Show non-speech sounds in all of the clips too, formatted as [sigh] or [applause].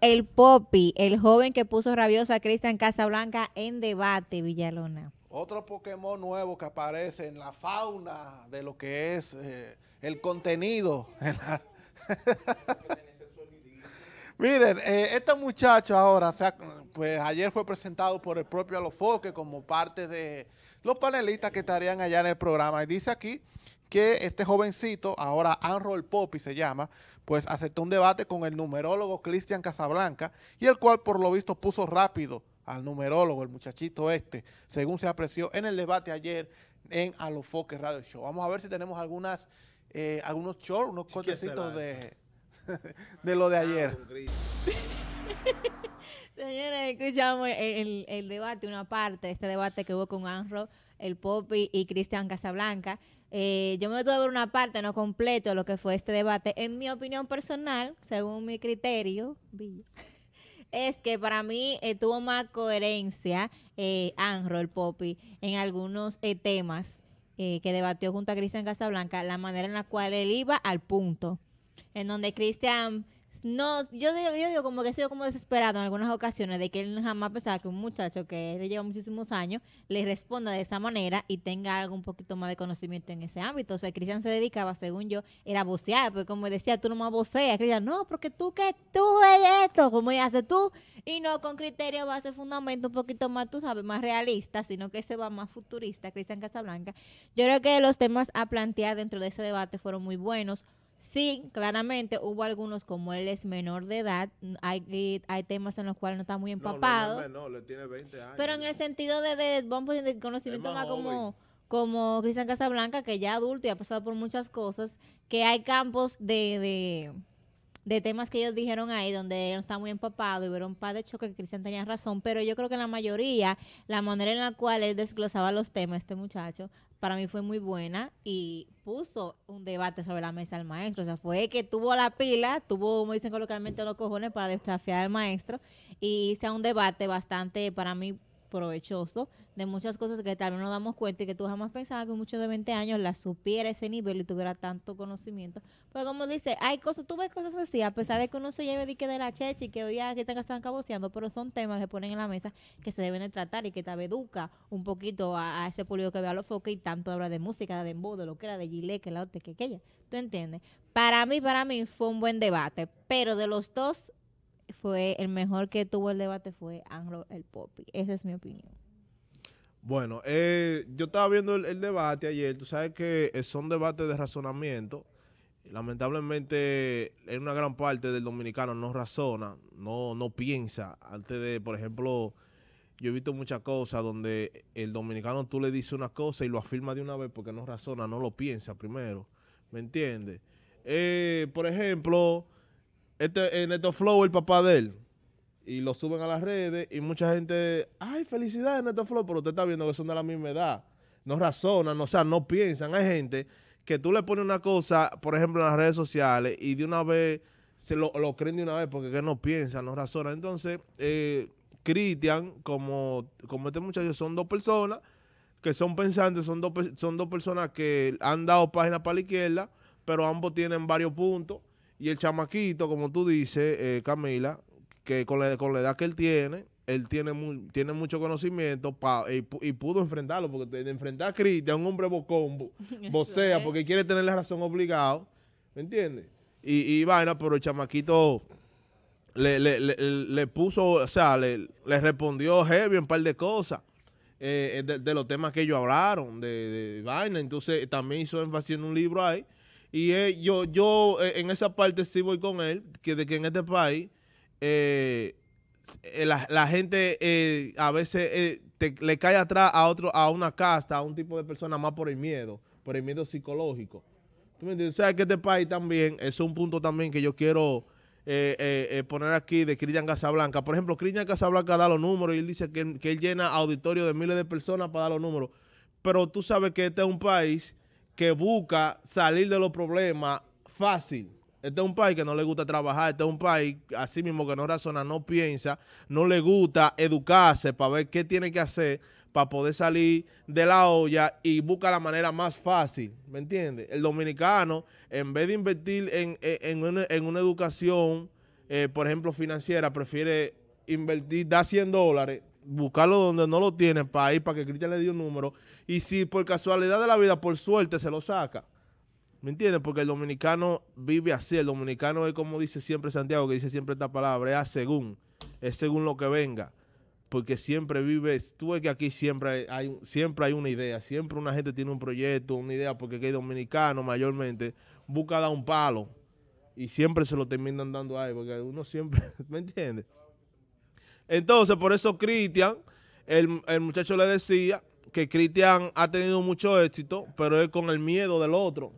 El Popi, el joven que puso rabiosa a Cristian Casablanca en debate, Villalona. Otro Pokémon nuevo que aparece en la fauna de lo que es eh, el contenido. [laughs] Miren, eh, este muchacho ahora, pues ayer fue presentado por el propio Alofoque como parte de los panelistas que estarían allá en el programa. Y dice aquí que este jovencito, ahora Anrol Poppy se llama, pues aceptó un debate con el numerólogo Cristian Casablanca y el cual por lo visto puso rápido al numerólogo, el muchachito este, según se apreció en el debate ayer en Alofoque Radio Show. Vamos a ver si tenemos algunas, eh, algunos shorts, unos cortecitos de, [laughs] de lo de ayer. Ah, [laughs] Señores, escuchamos el, debate, una parte, este debate que hubo con Anro, el Popi y Cristian Casablanca. Eh, yo me tuve ver una parte, no completo, lo que fue este debate. En mi opinión personal, según mi criterio, [laughs] es que para mí eh, tuvo más coherencia eh, Anro, el Popi, en algunos temas que debatió junto a Cristian Casablanca, la manera en la cual él iba al punto. En donde Cristian no, yo digo, yo digo como que he sido como desesperado en algunas ocasiones de que él jamás pensaba que un muchacho que le lleva muchísimos años le responda de esa manera y tenga algo un poquito más de conocimiento en ese ámbito. O sea, Cristian se dedicaba, según yo, era vocear, porque como decía, tú no más voceas. Cristian, no, porque tú que tú eres esto, como ya haces tú, y no con criterio, base, fundamento, un poquito más, tú sabes, más realista, sino que se va más futurista, Cristian Casablanca. Yo creo que los temas a plantear dentro de ese debate fueron muy buenos Sí, claramente hubo algunos, como él es menor de edad, hay, eh, hay temas en los cuales no está muy empapado. No, no, le tiene 20 años. Pero en el sentido de, vamos conocimiento más, como, como Cristian Casablanca, que ya adulto y ha pasado por muchas cosas, que hay campos de, de, de temas que ellos dijeron ahí, donde él no está muy empapado y hubo un par de choques que Cristian tenía razón, pero yo creo que la mayoría, la manera en la cual él desglosaba los temas, este muchacho, para mí fue muy buena y puso un debate sobre la mesa al maestro. O sea, fue que tuvo la pila, tuvo, como dicen coloquialmente, los cojones para desafiar al maestro y hice un debate bastante, para mí, provechoso de muchas cosas que tal vez nos damos cuenta y que tú jamás pensabas que un muchacho de 20 años la supiera ese nivel y tuviera tanto conocimiento. Pues como dice, hay cosas, tú ves cosas así, a pesar de que uno se lleve de que de la checha y que hoy que están caboceando, pero son temas que ponen en la mesa que se deben de tratar y que tal vez educa un poquito a, ese público que vea los foques y tanto habla de música, de embudo, de lo que era, de gilet, que la otra, que aquella. ¿Tú entiendes? Para mí, para mí fue un buen debate, pero de los dos fue el mejor que tuvo el debate fue Anglo el Poppy. Esa es mi opinión. Bueno, eh, yo estaba viendo el, debate ayer. Tú sabes que eh, son debates de razonamiento. Lamentablemente, en una gran parte del dominicano no razona, no, no piensa. Antes de, por ejemplo, yo he visto muchas cosas donde el dominicano tú le dices una cosa y lo afirma de una vez porque no razona, no lo piensa primero. ¿Me entiendes? Eh, por ejemplo, este, en Neto Flow, el papá de él, y lo suben a las redes y mucha gente, ay, felicidades Neto Flor... pero usted está viendo que son de la misma edad. No razonan, o sea, no piensan. Hay gente que tú le pones una cosa, por ejemplo, en las redes sociales y de una vez se lo, creen de una vez porque que no piensan, no razonan. Entonces, eh, Cristian, como, como este muchacho, son dos personas que son pensantes, son dos, son dos personas que han dado página para la izquierda, pero ambos tienen varios puntos. Y el chamaquito, como tú dices, eh, Camila, que con la, edad que él tiene, él tiene, tiene mucho conocimiento y, pudo enfrentarlo, porque de, enfrentar a Cristian, un hombre bocombo bocea, [laughs] vocea, porque quiere tener la razón obligado, ¿me entiendes? Y, y, vaina, pero el chamaquito le, puso, o sea, le, respondió heavy un par de cosas. Eh, eh, de, los temas que ellos hablaron, de, vaina. Entonces, también hizo énfasis en un libro ahí. Y eh, yo, yo en esa parte sí voy con él, que de que en este país eh, eh, la, gente eh, a veces le cae atrás a otro, a una casta, a un tipo de persona más por el miedo, por el miedo psicológico. ¿Tú me entiendes? O sea, que este país también, es un punto también que yo quiero poner aquí de Cristian Casablanca. Por ejemplo, Cristian Casablanca da los números y él dice que, él llena auditorio de miles de personas para dar los números. Pero tú sabes que este es un país que busca salir de los problemas fácil. Este es un país que no le gusta trabajar, este es un país así mismo que no razona, no piensa, no le gusta educarse para ver qué tiene que hacer para poder salir de la olla y busca la manera más fácil, ¿me entiendes? El dominicano, en vez de invertir en, una, educación, eh, por ejemplo, financiera, prefiere invertir, da 100 dólares, buscarlo donde no lo tiene para ir, para que Cristian le dé un número, y si por casualidad de la vida, por suerte, se lo saca ¿Me entiendes? Porque el dominicano vive así. El dominicano es como dice siempre Santiago, que dice siempre esta palabra, es a según. Es según lo que venga. Porque siempre vives, tú ves que aquí siempre hay, siempre hay una idea, siempre una gente tiene un proyecto, una idea, porque aquí el dominicano mayormente busca dar un palo y siempre se lo terminan dando ahí, porque uno siempre, [laughs] ¿me entiendes? Entonces, por eso Cristian, el, el muchacho le decía que Cristian ha tenido mucho éxito, pero es con el miedo del otro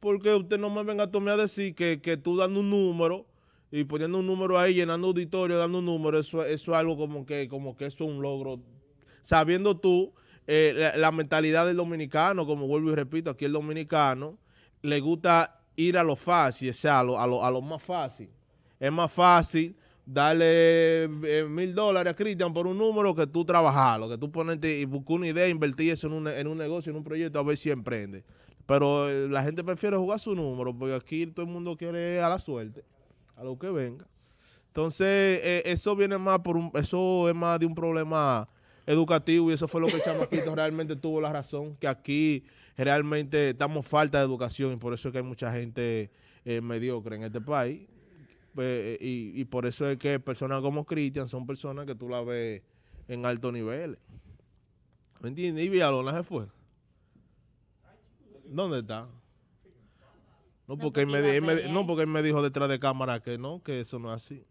porque usted no me venga a tomar a decir que, que tú dando un número y poniendo un número ahí, llenando auditorio, dando un número, eso, es algo como que, como que eso es un logro. Sabiendo tú eh, la, mentalidad del dominicano, como vuelvo y repito, aquí el dominicano le gusta ir a lo fácil, o sea, a lo, a lo, más fácil. Es más fácil darle eh, mil dólares a Cristian por un número que tú trabajas, lo que tú pones y buscas una idea, invertir eso en un, en un negocio, en un proyecto, a ver si emprende. Pero eh, la gente prefiere jugar su número, porque aquí todo el mundo quiere a la suerte, a lo que venga. Entonces, eh, eso viene más por un, eso es más de un problema educativo y eso fue lo que el chamaquito [laughs] realmente tuvo la razón, que aquí realmente estamos falta de educación y por eso es que hay mucha gente eh, mediocre en este país. Pues, y, por eso es que personas como Cristian son personas que tú la ves en alto nivel, ¿Me entiendes? Y Villalona se fue. ¿Dónde está? No, porque, él me, dijo detrás de cámara que no, que eso no es así.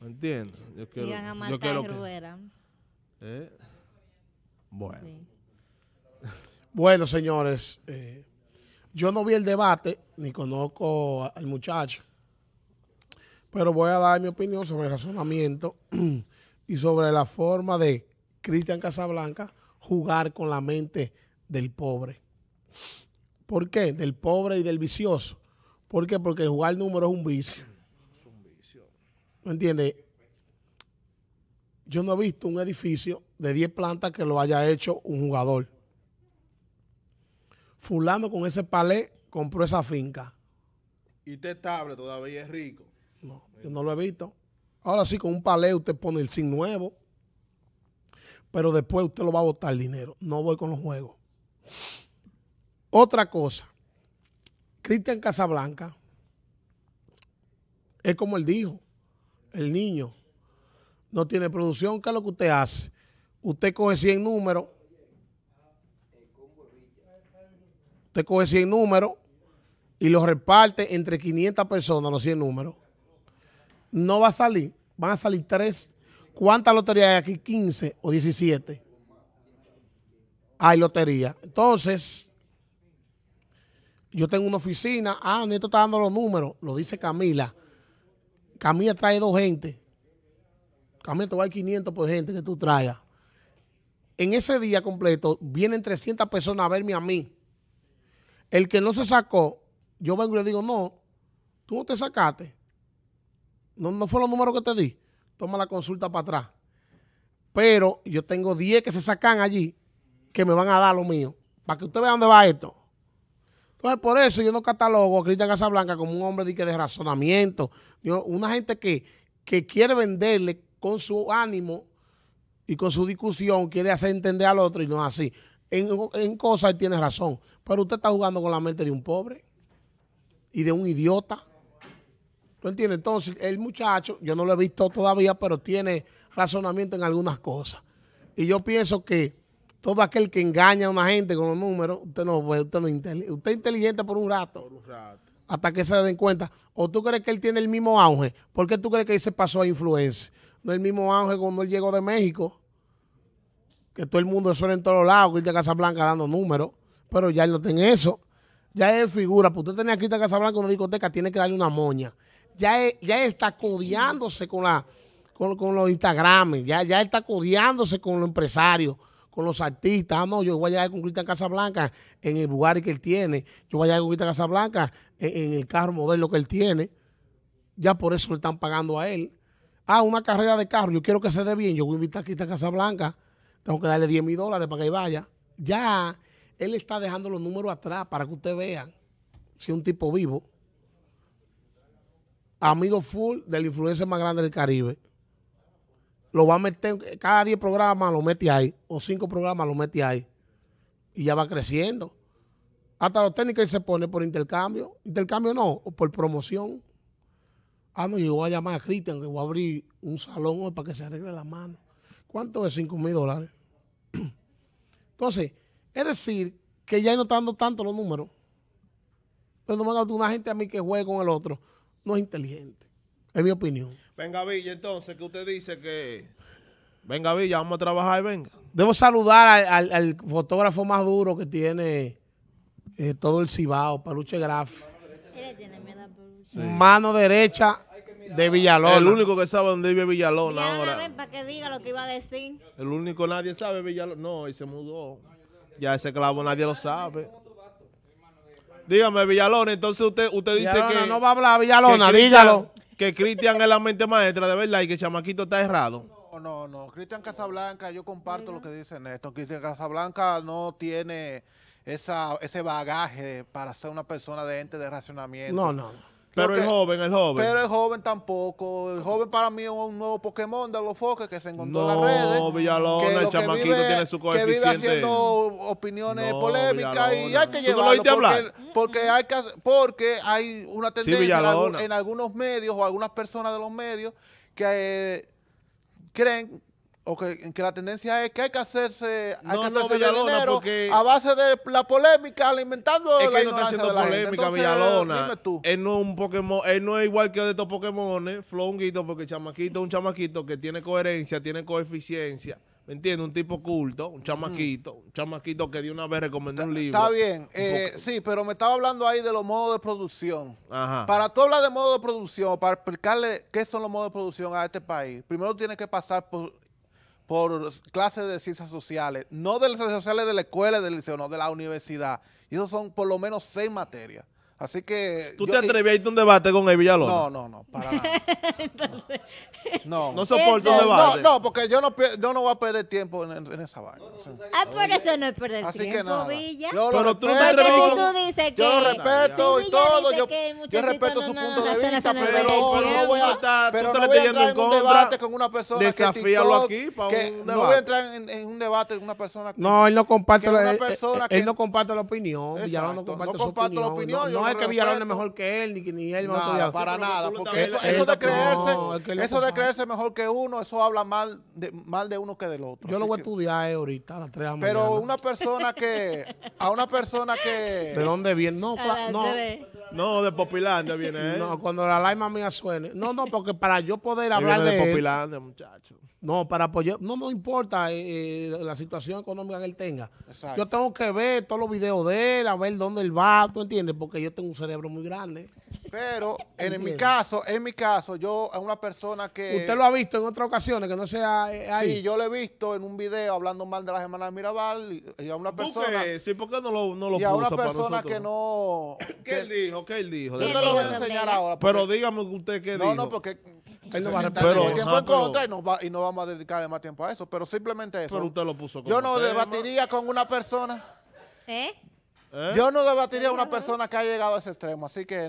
¿Me entiendes? Yo quiero, yo que, eh, Bueno. [laughs] Bueno, señores, eh, yo no vi el debate, ni conozco al muchacho, pero voy a dar mi opinión sobre el razonamiento [clears throat] y sobre la forma de Cristian Casablanca jugar con la mente del pobre. ¿Por qué? Del pobre y del vicioso. ¿Por qué? Porque jugar número es un vicio. Es un vicio. ¿Me entiendes? Yo no he visto un edificio de 10 plantas que lo haya hecho un jugador. Fulano con ese palé compró esa finca. Y usted estable todavía es rico. No, yo no lo he visto. Ahora sí, con un palé usted pone el sin nuevo. Pero después usted lo va a botar el dinero. No voy con los juegos. Otra cosa, Cristian Casablanca es como él dijo, el niño no tiene producción, ¿qué es lo que usted hace? Usted coge 100 números, usted coge 100 números y los reparte entre 500 personas, los 100 números. No va a salir, van a salir tres. ¿Cuántas loterías hay aquí? 15 o 17. Hay lotería. Entonces, yo tengo una oficina, ah, Neto está dando los números, lo dice Camila. Camila trae dos gente. Camila te va a 500 por gente que tú traigas. En ese día completo vienen 300 personas a verme a mí. El que no se sacó, yo vengo y le digo, no, tú no te sacaste. No, no fue los números que te di. Toma la consulta para atrás. Pero yo tengo 10 que se sacan allí que me van a dar lo mío. Para que usted vea dónde va esto. Entonces, por eso yo no catalogo a Cristian Casablanca como un hombre de, de razonamiento. una gente que, quiere venderle con su ánimo y con su discusión, quiere hacer entender al otro y no es así. En, en cosas él tiene razón, pero usted está jugando con la mente de un pobre y de un idiota. ¿Tú entiendes? Entonces, el muchacho, yo no lo he visto todavía, pero tiene razonamiento en algunas cosas. Y yo pienso que todo aquel que engaña a una gente con los números, usted no, usted no usted es inteligente por un rato. Hasta que se den cuenta. ¿O tú crees que él tiene el mismo auge? ¿Por qué tú crees que él se pasó a influencia? No es el mismo auge cuando él llegó de México, que todo el mundo suena en todos lados, que él de blanca dando números, pero ya él no tiene eso. Ya él figura, pues usted tenía aquí de Casablanca una discoteca, tiene que darle una moña. Ya ya está codeándose con la con, los Instagram, ya, ya está codeándose con los empresarios los artistas. Ah, no, yo voy a llegar con Cristian Casablanca en el lugar que él tiene. Yo voy a llegar con Cristian Casablanca en, en el carro modelo que él tiene. Ya por eso le están pagando a él. Ah, una carrera de carro, yo quiero que se dé bien. Yo voy a invitar a Cristian Casablanca. Tengo que darle 10 mil dólares para que vaya. Ya él está dejando los números atrás para que usted vea si un tipo vivo. Amigo full la influencia más grande del Caribe lo va a meter, cada 10 programas lo mete ahí, o 5 programas lo mete ahí, y ya va creciendo. Hasta los técnicos se pone por intercambio, intercambio no, o por promoción. Ah, no, yo voy a llamar a Cristian, que voy a abrir un salón hoy para que se arregle la mano. ¿Cuánto es 5 mil dólares? [clears throat] Entonces, es decir, que ya no están dando tanto los números. Entonces, no me una gente a mí que juegue con el otro. No es inteligente, es mi opinión. Venga Villa, entonces, que usted dice que... Venga Villa, vamos a trabajar y venga. Debo saludar al, fotógrafo más duro que tiene eh, todo el Cibao, Paluche Graf. Sí. Mano derecha de Villalona. El único que sabe dónde vive Villalona ahora. Ven para que diga lo que iba a decir. El único nadie sabe Villalona. No, y se mudó. Ya ese clavo nadie lo sabe. Dígame, Villalona, entonces usted, usted dice que... no va a hablar, Villalona, dígalo que Cristian es la mente maestra, de verdad, y que Chamaquito está errado. No, no, no. Cristian Casablanca, yo comparto lo que dice Néstor. Cristian Casablanca no tiene esa, ese bagaje para ser una persona de ente de racionamiento. No, no. Pero el joven, el joven. Pero el joven tampoco. El joven para mí es un nuevo Pokémon de los foques que se encontró en las redes. No, Villalona, el chamaquito tiene su coeficiente. Que vive haciendo opiniones polémicas y hay que llevarlo. No porque, porque, hay que, porque hay una tendencia en, algunos medios o algunas personas de los medios que eh, creen o que, la tendencia es que hay que hacerse, hay que a base de la polémica, alimentando es que la no está haciendo polémica, Villalona. Dime tú. Él no es un Pokémon, él no es igual que de estos Pokémon, flonguito, porque chamaquito es un chamaquito que tiene coherencia, tiene coeficiencia. ¿Me entiendes? Un tipo culto, un chamaquito, un chamaquito que de una vez recomendó un libro. Está bien, eh, sí, pero me estaba hablando ahí de los modos de producción. Ajá. Para tú hablar de modos de producción, para explicarle qué son los modos de producción a este país, primero tienes que pasar por por clases de ciencias sociales, no de las ciencias sociales de la escuela, del liceo, no, de la universidad. Y eso son por lo menos seis materias. Así que. ¿Tú te atreves a irte a un debate con el Villalobos? No, no, no, para nada. [laughs] Entonces, no. No soporto un debate. No, no, porque yo no, yo no voy a perder tiempo en, en esa vaina. ah, por eso no es perder Así tiempo, que nada. Villa. Pero tú respeto, porque si tú dices que. Yo lo respeto y todo. Yo, yo, respeto su punto de vista, pero, pero no voy a. Pero no voy a entrar en un debate con una persona. Desafíalo aquí para un No voy a entrar en un debate con una persona. No, él no comparte la opinión. Él no comparte la opinión. Villalobos. no comparte la opinión que Villalón es mejor que él, ni, que ni él no, para nada. Porque eso, de creerse, eso de creerse mejor que uno, eso habla mal de, mal de uno que del otro. Yo lo voy a estudiar eh, ahorita las Pero una persona que, a una persona que... ¿De dónde viene? No, no. No, de Popilandia viene. él. [laughs] No, ¿eh? cuando la alarma mía suene. No, no, porque para yo poder hablar viene de. de muchacho. No, para apoyar. Pues no importa eh, eh, la situación económica que él tenga. Yo tengo que ver todos los videos de él, a ver dónde él va, ¿tú entiendes? Porque yo tengo un cerebro muy grande. Pero en, mi caso, en mi caso, yo a una persona que... ¿Usted lo ha visto en otras ocasiones que no sea eh, ahí? yo lo he visto en un video hablando mal de la Semana Mirabal y, a una persona... sí, ¿por no lo, no lo Y a una persona que no... [coughs] ¿Qué dijo? ¿Qué él dijo? Yo lo voy a enseñar ahora. pero dígame usted qué dijo. No, no, porque... pero, y, no vamos a dedicarle más tiempo a eso, pero simplemente eso. Pero usted lo puso Yo no debatiría con una persona. ¿Eh? ¿Eh? Yo no debatiría con una persona que ha llegado a ese extremo, así que nada.